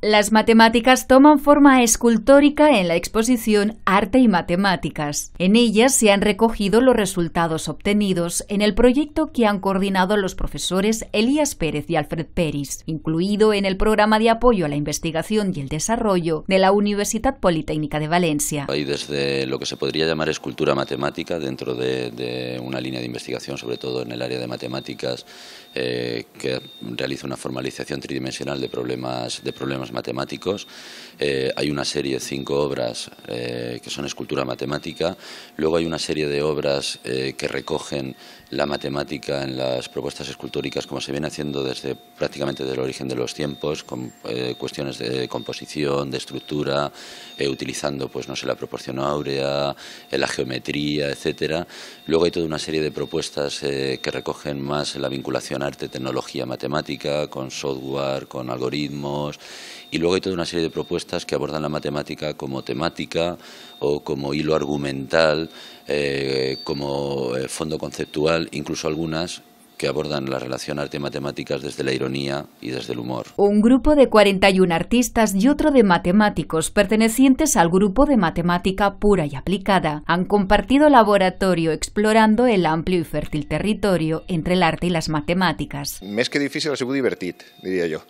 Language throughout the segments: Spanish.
Las matemáticas toman forma escultórica en la exposición Arte y Matemáticas. En ellas se han recogido los resultados obtenidos en el proyecto que han coordinado los profesores Elías Pérez y Alfred Pérez, incluido en el programa de apoyo a la investigación y el desarrollo de la Universidad Politécnica de Valencia. Hay desde lo que se podría llamar escultura matemática dentro de, una línea de investigación, sobre todo en el área de matemáticas, eh, que realiza una formalización tridimensional de problemas, de problemas matemáticos. Eh, hay una serie de cinco obras eh, que son escultura matemática. Luego hay una serie de obras eh, que recogen la matemática en las propuestas escultóricas, como se viene haciendo desde prácticamente desde el origen de los tiempos, con cuestiones de composición, de estructura, utilizando, pues no sé, la proporción áurea, la geometría, etcétera. Luego hay toda una serie de propuestas que recogen más la vinculación arte-tecnología matemática, con software, con algoritmos y luego hay toda una serie de propuestas que abordan la matemática como temática o como hilo argumental, eh, como eh, fondo conceptual, incluso algunas que abordan la relación arte-matemáticas desde la ironía y desde el humor. Un grupo de 41 artistas y otro de matemáticos pertenecientes al grupo de matemática pura y aplicada han compartido laboratorio explorando el amplio y fértil territorio entre el arte y las matemáticas. es que difícil se puede divertir, diría yo.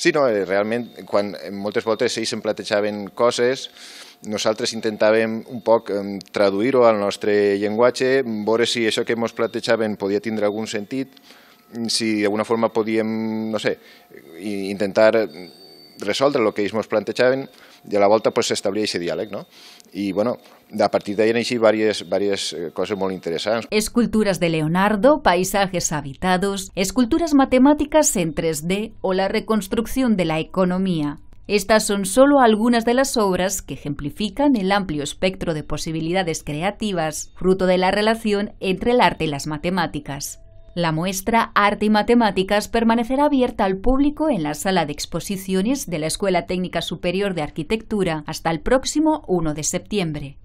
Sí, no, eh, realment, quan eh, moltes voltes ells em plantejaven coses, nosaltres intentàvem un poc traduir-ho al nostre llenguatge, veure si això que ens plantejaven podia tindre algun sentit, si d'alguna forma podíem, no sé, intentar resolve lo que hicimos nos y a la vuelta pues, se ese diálogo. No? y bueno, a partir de ahí eixit varias varias eh, cosas muy interesantes Esculturas de Leonardo, paisajes habitados, esculturas matemáticas en 3D o la reconstrucción de la economía. Estas son solo algunas de las obras que ejemplifican el amplio espectro de posibilidades creativas, fruto de la relación entre el arte y las matemáticas. La muestra Arte y Matemáticas permanecerá abierta al público en la sala de exposiciones de la Escuela Técnica Superior de Arquitectura hasta el próximo 1 de septiembre.